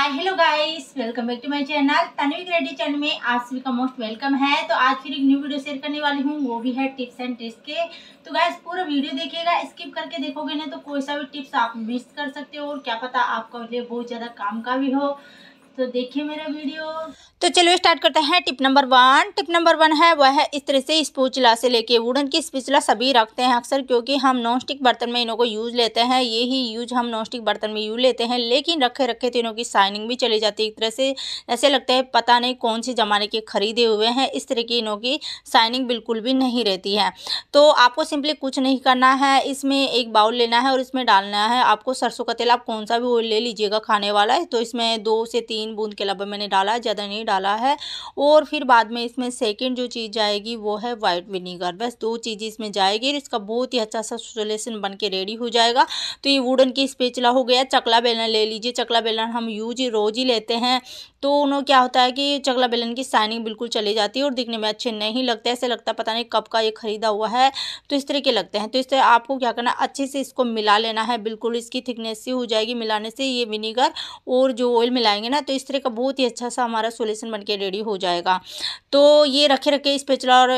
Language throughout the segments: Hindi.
hi hello guys welcome back to my channel Tanvi ready channel में आप सभी का मोस्ट वेलकम है तो आज फिर एक न्यू वीडियो शेयर करने वाली हूँ वो भी है टिप्स एंड ट्रिक्स के तो गाइस पूरा वीडियो देखिएगा स्किप करके देखोगे ना तो कोई सा भी टिप्स आप मिस कर सकते हो और क्या पता आपका लिए बहुत ज़्यादा काम का भी हो तो देखिए मेरा वीडियो तो चलो स्टार्ट करते हैं tip number one tip number one है वह है इस तरह से स्पूचला से लेके वुडन की स्पूचला सभी रखते हैं अक्सर क्योंकि हम नॉनस्टिक बर्तन में इनों को यूज़ लेते हैं ये ही यूज हम नॉनस्टिक बर्तन में यूज लेते हैं लेकिन रखे रखे तो इनों की साइनिंग भी चली जाती है एक तरह से ऐसे लगता है पता नहीं कौन से ज़माने के खरीदे हुए हैं इस तरह की इनों की साइनिंग बिल्कुल भी नहीं रहती है तो आपको सिंपली कुछ नहीं करना है इसमें एक बाउल लेना है और इसमें डालना है आपको सरसों का तेल आप कौन सा भी ऑयल ले लीजिएगा खाने वाला है तो इसमें दो से तीन तीन बूंद के लब्बे मैंने डाला है ज़्यादा नहीं डाला है और फिर बाद में इसमें सेकेंड जो चीज़ जाएगी वो है वाइट विनीगर बस दो चीज़ इसमें जाएगी इसका बहुत ही अच्छा सा सोलेशन बन के रेडी हो जाएगा तो ये वुडन की स्पेचला हो गया चकला बेलन ले लीजिए चकला बेलन हम यूज ही रोज ही लेते हैं तो उन्होंने क्या होता है कि चकला बेलन की साइनिंग बिल्कुल चली जाती है और दिखने में अच्छे नहीं लगते ऐसे लगता पता नहीं कब का ये ख़रीदा हुआ है तो इस तरीके लगते हैं तो इस तरह आपको क्या करना अच्छे से इसको मिला लेना है बिल्कुल इसकी थिकनेस सी हो जाएगी मिलाने से ये विनीगर और जो ऑयल मिलाएंगे ना तो तो इस तरह का बहुत ही अच्छा सा हमारा सोल्यूशन बन के रेडी हो जाएगा तो ये रखे रखे इस पे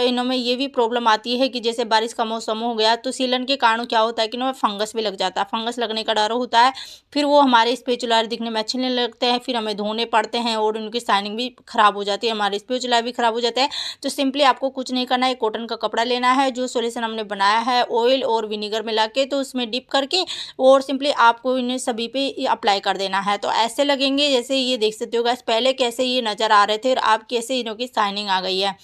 इन्हों में ये भी प्रॉब्लम आती है कि जैसे बारिश का मौसम हो गया तो सीलन के कारण क्या होता है कि इनमें फंगस भी लग जाता है फंगस लगने का डर होता है फिर वो हमारे स्पेचुलर दिखने में अच्छे नहीं लगते हैं फिर हमें धोने पड़ते हैं और उनकी साइनिंग भी खराब हो जाती है हमारे स्पेचुलर भी खराब हो जाते हैं तो सिंपली आपको कुछ नहीं करना है कॉटन का कपड़ा लेना है जो सोल्यूशन हमने बनाया है ऑयल और विनीगर मिला के तो उसमें डिप करके और सिंपली आपको इन्हें सभी पे अप्लाई कर देना है तो ऐसे लगेंगे जैसे ये देख सकते हो गैस पहले कैसे ये नज़र आ रहे थे और अब कैसे इनों की साइनिंग आ गई है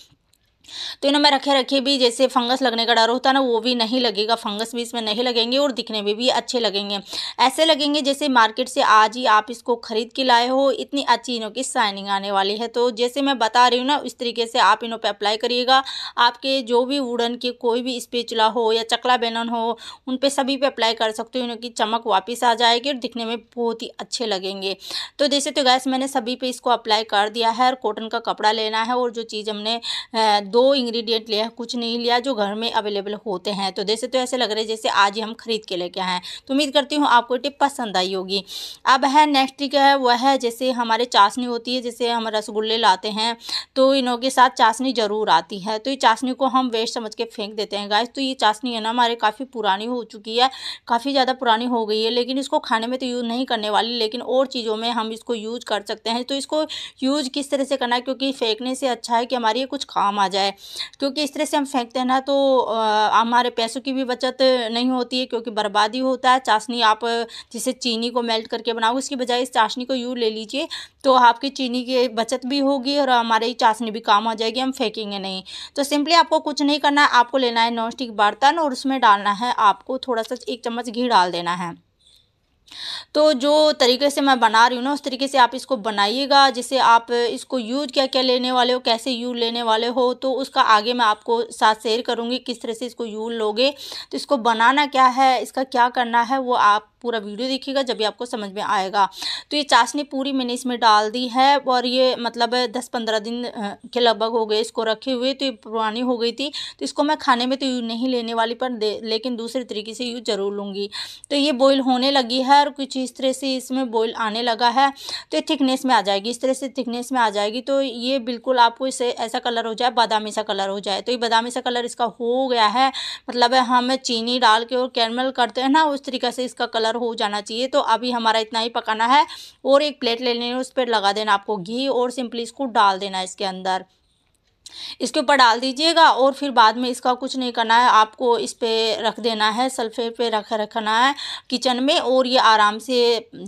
तो में रखे रखे भी जैसे फंगस लगने का डर होता है ना वो भी नहीं लगेगा फंगस भी इसमें नहीं लगेंगे और दिखने में भी अच्छे लगेंगे ऐसे लगेंगे जैसे मार्केट से आज ही आप इसको ख़रीद के लाए हो इतनी अच्छी इनों की शाइनिंग आने वाली है तो जैसे मैं बता रही हूँ ना इस तरीके से आप इनों पर अप्लाई करिएगा आपके जो भी वुडन के कोई भी स्पेचुला हो या चकला बेलन हो उन पर सभी पर अप्लाई कर सकते हो इन्हों की चमक वापस आ जाएगी और दिखने में बहुत ही अच्छे लगेंगे तो जैसे तो गैस मैंने सभी पर इसको अप्लाई कर दिया है और कॉटन का कपड़ा लेना है और जो चीज़ हमने दो दो इंग्रेडिएंट लिया कुछ नहीं लिया जो घर में अवेलेबल होते हैं तो जैसे तो ऐसे लग रहे जैसे आज ही हम खरीद के लेके आए हैं तो उम्मीद करती हूँ आपको टिप पसंद आई होगी अब है नेक्स्ट ट्रिक है वह है जैसे हमारे चाशनी होती है जैसे हम रसगुल्ले लाते हैं तो इनों के साथ चाशनी ज़रूर आती है तो ये चाशनी को हम वेस्ट समझ के फेंक देते हैं गाय तो ये चाशनी है ना हमारे काफ़ी पुरानी हो चुकी है काफ़ी ज़्यादा पुरानी हो गई है लेकिन इसको खाने में तो यूज़ नहीं करने वाली लेकिन और चीज़ों में हम इसको यूज कर सकते हैं तो इसको यूज किस तरह से करना है क्योंकि फेंकने से अच्छा है कि हमारी ये कुछ काम आ जाए है क्योंकि इस तरह से हम फेंकते हैं ना तो हमारे पैसों की भी बचत नहीं होती है क्योंकि बर्बादी होता है चाशनी आप जिसे चीनी को मेल्ट करके बनाओ उसके बजाय इस चाशनी को यूँ ले लीजिए तो आपकी चीनी की बचत भी होगी और हमारी चाशनी भी काम हो जाएगी हम फेंकेंगे नहीं तो सिंपली आपको कुछ नहीं करना है आपको लेना है नॉन स्टिक बर्तन और उसमें डालना है आपको थोड़ा सा एक चम्मच घी डाल देना है तो जो तरीके से मैं बना रही हूँ ना उस तरीके से आप इसको बनाइएगा जिसे आप इसको यूज क्या क्या लेने वाले हो कैसे यूज लेने वाले हो तो उसका आगे मैं आपको साथ शेयर करूँगी किस तरह से इसको यूज लोगे तो इसको बनाना क्या है इसका क्या करना है वो आप पूरा वीडियो देखिएगा जब भी आपको समझ में आएगा तो ये चाशनी पूरी मैंने इसमें डाल दी है और ये मतलब दस पंद्रह दिन के लगभग हो गए इसको रखे हुए तो ये पुरानी हो गई थी तो इसको मैं खाने में तो यूज नहीं लेने वाली पर लेकिन दूसरे तरीके से यूज ज़रूर लूँगी तो ये बॉयल होने लगी है और कुछ इस तरह से इसमें बॉयल आने लगा है तो ये थिकनेस में आ जाएगी इस तरह से थिकनेस में आ जाएगी तो ये बिल्कुल आपको इसे ऐसा कलर हो जाए बादामी सा कलर हो जाए तो ये बादामी सा कलर इसका हो गया है मतलब हम चीनी डाल के और कैरमल करते हैं ना उस तरीके से इसका कलर कलर हो जाना चाहिए तो अभी हमारा इतना ही पकाना है और एक प्लेट ले लेनी है उस पर लगा देना आपको घी और सिंपली इसको डाल देना इसके अंदर इसके ऊपर डाल दीजिएगा और फिर बाद में इसका कुछ नहीं करना है आपको इस पर रख देना है सल्फे पे रख रखना है किचन में और ये आराम से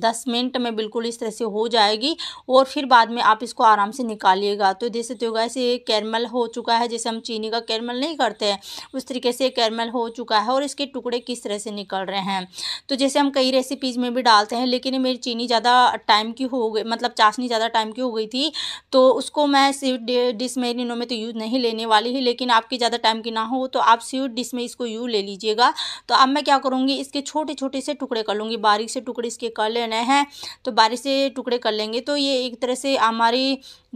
दस मिनट में बिल्कुल इस तरह से हो जाएगी और फिर बाद में आप इसको आराम से निकालिएगा तो जैसे तो ऐसे कैरमल हो चुका है जैसे हम चीनी का कैरमल नहीं करते हैं उस तरीके से कैरमल हो चुका है और इसके टुकड़े किस तरह से निकल रहे हैं तो जैसे हम कई रेसिपीज़ में भी डालते हैं लेकिन मेरी चीनी ज़्यादा टाइम की हो गई मतलब चाशनी ज़्यादा टाइम की हो गई थी तो उसको मैं सिर्फ मेरी में तो यू नहीं लेने वाली है लेकिन आपकी ज़्यादा टाइम की ना हो तो आप स्वीट डिश में इसको यू ले लीजिएगा तो अब मैं क्या करूँगी इसके छोटे छोटे से टुकड़े कर लूँगी बारीक से टुकड़े इसके कर लेने हैं तो बारीक से टुकड़े कर लेंगे तो ये एक तरह से हमारी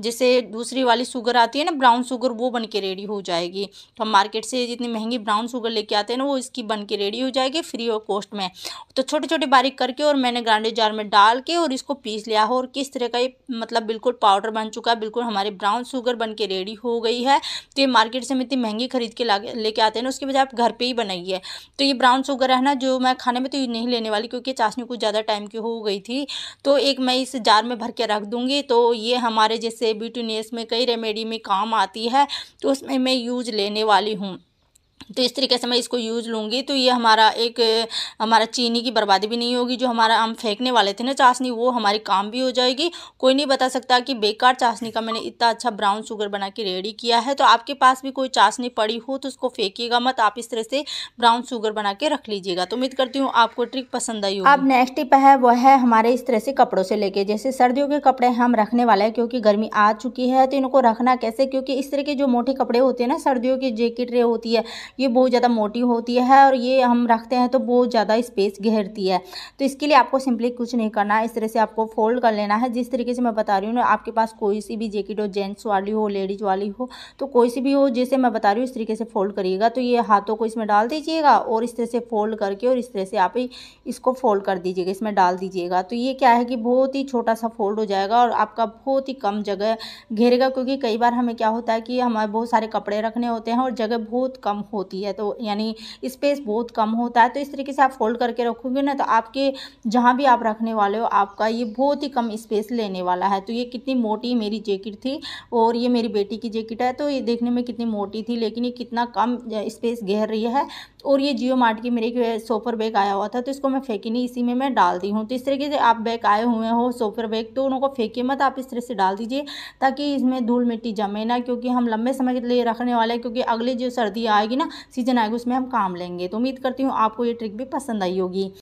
जैसे दूसरी वाली शुगर आती है ना ब्राउन शुगर वो बन के रेडी हो जाएगी तो हम मार्केट से जितनी महंगी ब्राउन शुगर लेके आते हैं ना वो इसकी बन के रेडी हो जाएगी फ्री और कॉस्ट में तो छोटे छोटे बारीक करके और मैंने ग्रांडे जार में डाल के और इसको पीस लिया हो और किस तरह का ये मतलब बिल्कुल पाउडर बन चुका है बिल्कुल हमारे ब्राउन शुगर बन के रेडी हो गई है तो ये मार्केट से हम इतनी महंगी खरीद के ला लेके आते हैं ना उसके बजाय आप घर पर ही बनाइए तो ये ब्राउन शुगर है ना जो मैं खाने में तो नहीं लेने वाली क्योंकि चाशनी कुछ ज़्यादा टाइम की हो गई थी तो एक मैं इस जार में भर के रख दूँगी तो ये हमारे जैसे ब्यूटीनियस में कई रेमेडी में काम आती है तो उसमें मैं यूज लेने वाली हूँ तो इस तरीके से मैं इसको यूज़ लूँगी तो ये हमारा एक हमारा चीनी की बर्बादी भी नहीं होगी जो हमारा हम फेंकने वाले थे ना चाशनी वो हमारी काम भी हो जाएगी कोई नहीं बता सकता कि बेकार चाशनी का मैंने इतना अच्छा ब्राउन शुगर बना के रेडी किया है तो आपके पास भी कोई चाशनी पड़ी हो तो उसको फेंकीगा मत आप इस तरह से ब्राउन शुगर बना के रख लीजिएगा तो उम्मीद करती हूँ आपको ट्रिक पसंद आई हो अब नेक्स्ट टिप है वह है हमारे इस तरह से कपड़ों से लेके जैसे सर्दियों के कपड़े हम रखने वाले हैं क्योंकि गर्मी आ चुकी है तो इनको रखना कैसे क्योंकि इस तरह के जो मोटे कपड़े होते हैं ना सर्दियों की जैकेट रे होती है ये बहुत ज़्यादा मोटी होती है और ये हम रखते हैं तो बहुत ज़्यादा स्पेस घेरती है तो इसके लिए आपको सिंपली कुछ नहीं करना है इस तरह से आपको फोल्ड कर लेना है जिस तरीके से मैं बता रही हूँ ना आपके पास कोई सी भी जैकेट हो जेंट्स वाली हो लेडीज वाली हो तो कोई सी भी हो जैसे मैं बता रही हूँ इस तरीके से फोल्ड करिएगा तो ये हाथों को इसमें डाल दीजिएगा और इस तरह से फोल्ड करके और इस तरह से आप इसको फोल्ड कर दीजिएगा इसमें डाल दीजिएगा तो ये क्या है कि बहुत ही छोटा सा फोल्ड हो जाएगा और आपका बहुत ही कम जगह घेरेगा क्योंकि कई बार हमें क्या होता है कि हमारे बहुत सारे कपड़े रखने होते हैं और जगह बहुत कम हो होती है तो यानी स्पेस बहुत कम होता है तो इस तरीके से आप फोल्ड करके रखोगे ना तो आपके जहाँ भी आप रखने वाले हो आपका ये बहुत ही कम स्पेस लेने वाला है तो ये कितनी मोटी मेरी जैकेट थी और ये मेरी बेटी की जैकेट है तो ये देखने में कितनी मोटी थी लेकिन ये कितना कम स्पेस गहर रही है और ये जियो मार्ट की मेरे सोफर बैग आया हुआ था तो इसको मैं फेंकी नहीं इसी में मैं डाल दी हूँ तो इस तरीके से आप बैग आए हुए हो सोफर बैग तो उनको फेंके मत आप इस तरह से डाल दीजिए ताकि इसमें धूल मिट्टी जमे ना क्योंकि हम लंबे समय के लिए रखने वाले हैं क्योंकि अगली जो सर्दी आएगी ना सीजन आएगा उसमें हम काम लेंगे तो उम्मीद करती हूँ आपको ये ट्रिक भी पसंद आई होगी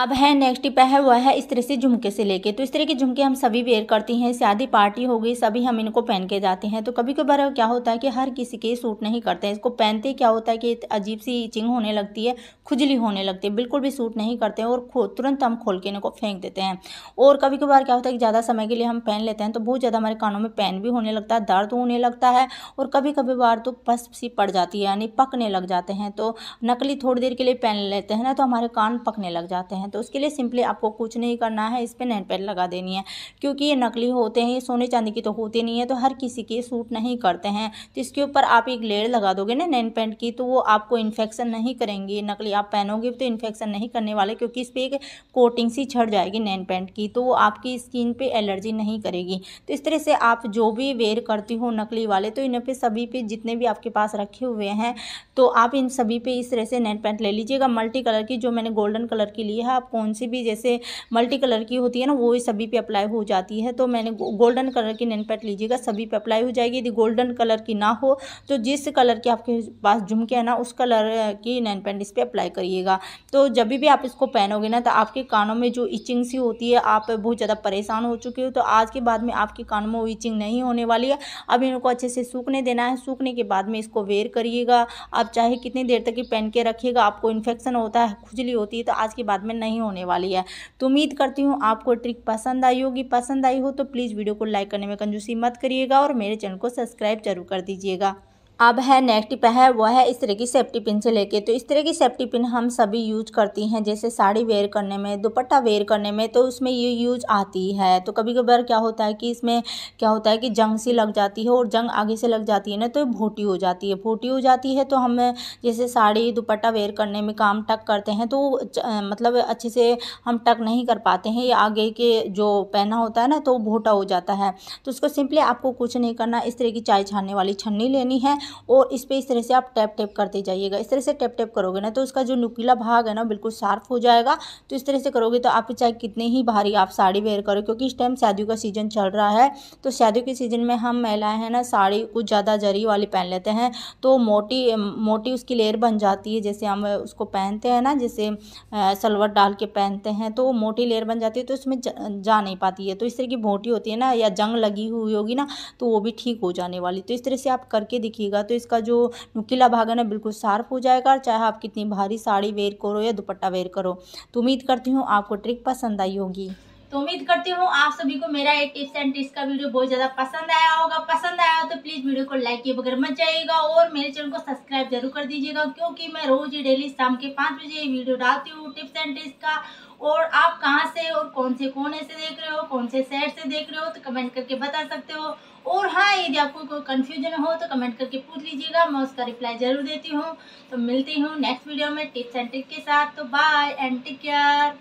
अब है नेक्स्ट टिप है वह है इस तरह से झुमके से लेके तो इस तरह के झुमके हम सभी वेयर करती हैं शादी पार्टी हो गई सभी हम इनको पहन के जाते हैं तो कभी कभार क्या होता है कि हर किसी के सूट नहीं करते हैं इसको पहनते क्या होता है कि अजीब सी इचिंग होने लगती है खुजली होने लगती है बिल्कुल भी सूट नहीं करते हैं और तुरंत हम खोल के इनको फेंक देते हैं और कभी कभार क्या होता है कि ज़्यादा समय के लिए हम पहन लेते हैं तो बहुत ज़्यादा हमारे कानों में पेन भी होने लगता है दर्द होने लगता है और कभी कभी बार तो पस सी पड़ जाती है यानी पकने लग जाते हैं तो नकली थोड़ी देर के लिए पहन लेते हैं ना तो हमारे कान पकने लग जाते हैं हैं तो उसके लिए सिंपली आपको कुछ नहीं करना है इस पर नैन पैड लगा देनी है क्योंकि ये नकली होते हैं ये सोने चांदी की तो होती नहीं है तो हर किसी के सूट नहीं करते हैं तो इसके ऊपर आप एक लेयर लगा दोगे ना नैन पैड की तो वो आपको इन्फेक्शन नहीं करेंगे नकली आप पहनोगे तो इन्फेक्शन नहीं करने वाले क्योंकि इस पर एक कोटिंग सी छड़ जाएगी नैन पैंट की तो वो आपकी स्किन पर एलर्जी नहीं करेगी तो इस तरह से आप जो भी वेयर करती हो नकली वाले तो इन पर सभी पे जितने भी आपके पास रखे हुए हैं तो आप इन सभी पे इस तरह से नेट पैंट ले लीजिएगा मल्टी कलर की जो मैंने गोल्डन कलर की ली है है आप कौन सी भी जैसे मल्टी कलर की होती है ना वो सभी पे अप्लाई हो जाती है तो मैंने गोल्डन कलर की नैन पैट लीजिएगा सभी पे अप्लाई हो जाएगी यदि गोल्डन कलर की ना हो तो जिस कलर की आपके पास झुमके है ना उस कलर की नैन पैंट इस पर अप्लाई करिएगा तो जब भी आप इसको पहनोगे ना तो आपके कानों में जो इचिंग सी होती है आप बहुत ज़्यादा परेशान हो चुके हो तो आज के बाद में आपके कानों में वो इचिंग नहीं होने वाली है अब इनको अच्छे से सूखने देना है सूखने के बाद में इसको वेयर करिएगा आप चाहे कितनी देर तक ही पहन के रखिएगा आपको इन्फेक्शन होता है खुजली होती है तो आज के बाद में नहीं होने वाली है तो उम्मीद करती हूँ आपको ट्रिक पसंद आई होगी पसंद आई हो तो प्लीज़ वीडियो को लाइक करने में कंजूसी मत करिएगा और मेरे चैनल को सब्सक्राइब जरूर कर दीजिएगा अब है नेक्स्ट टिप है वो है इस तरह की सेफ्टी पिन से लेके तो इस तरह की सेफ्टी पिन हम सभी यूज करती हैं जैसे साड़ी वेयर करने में दुपट्टा वेयर करने में तो उसमें ये यूज आती है तो कभी कभार क्या होता है कि इसमें क्या होता है कि जंग सी लग जाती है और जंग आगे से लग जाती है ना तो भोटी हो जाती है भोटी हो जाती है तो हम जैसे साड़ी दुपट्टा वेयर करने में काम टक करते हैं तो मतलब अच्छे से हम टक नहीं कर पाते हैं या आगे के जो पहना होता है ना तो भोटा हो जाता है तो उसको सिंपली आपको कुछ नहीं करना इस तरह की चाय छानने वाली छन्नी लेनी है और इस पर इस तरह से आप टैप टैप करते जाइएगा इस तरह से टैप टैप करोगे ना तो उसका जो नुकीला भाग है ना बिल्कुल शार्प हो जाएगा तो इस तरह से करोगे तो आप चाहे कितने ही भारी आप साड़ी वेयर करो क्योंकि इस टाइम शादियों का सीज़न चल रहा है तो शादियों के सीज़न में हम महिलाएं हैं ना साड़ी कुछ ज़्यादा जरी वाली पहन लेते हैं तो मोटी मोटी उसकी लेयर बन जाती है जैसे हम उसको पहनते हैं ना जैसे सलवर डाल के पहनते हैं तो मोटी लेयर बन जाती है तो उसमें जा नहीं पाती है तो इस तरह की मोटी होती है ना या जंग लगी हुई होगी ना तो वो भी ठीक हो जाने वाली तो इस तरह से आप करके देखिएगा लगाएगा तो इसका जो नुकीला भागन है बिल्कुल शार्प हो जाएगा चाहे आप कितनी भारी साड़ी वेयर करो या दुपट्टा वेयर करो तो उम्मीद करती हूँ आपको ट्रिक पसंद आई होगी तो उम्मीद करती हूँ आप सभी को मेरा ये टिप्स एंड ट्रिक्स का वीडियो बहुत ज़्यादा पसंद आया होगा पसंद आया हो तो प्लीज़ वीडियो को लाइक किए बगैर मत जाइएगा और मेरे चैनल को सब्सक्राइब जरूर कर दीजिएगा क्योंकि मैं रोज़ ही डेली शाम के पाँच बजे वीडियो डालती हूँ टिप्स एंड ट्रिक्स का और आप कहाँ से और कौन से कोने से देख रहे हो कौन से शहर से देख रहे हो तो कमेंट करके बता सकते हो और हाँ यदि आपको कोई कन्फ्यूजन हो तो कमेंट करके पूछ लीजिएगा मैं उसका रिप्लाई ज़रूर देती हूँ तो मिलती हूँ नेक्स्ट वीडियो में टिप्स एंड ट्रिक के साथ तो बाय एंड टेक केयर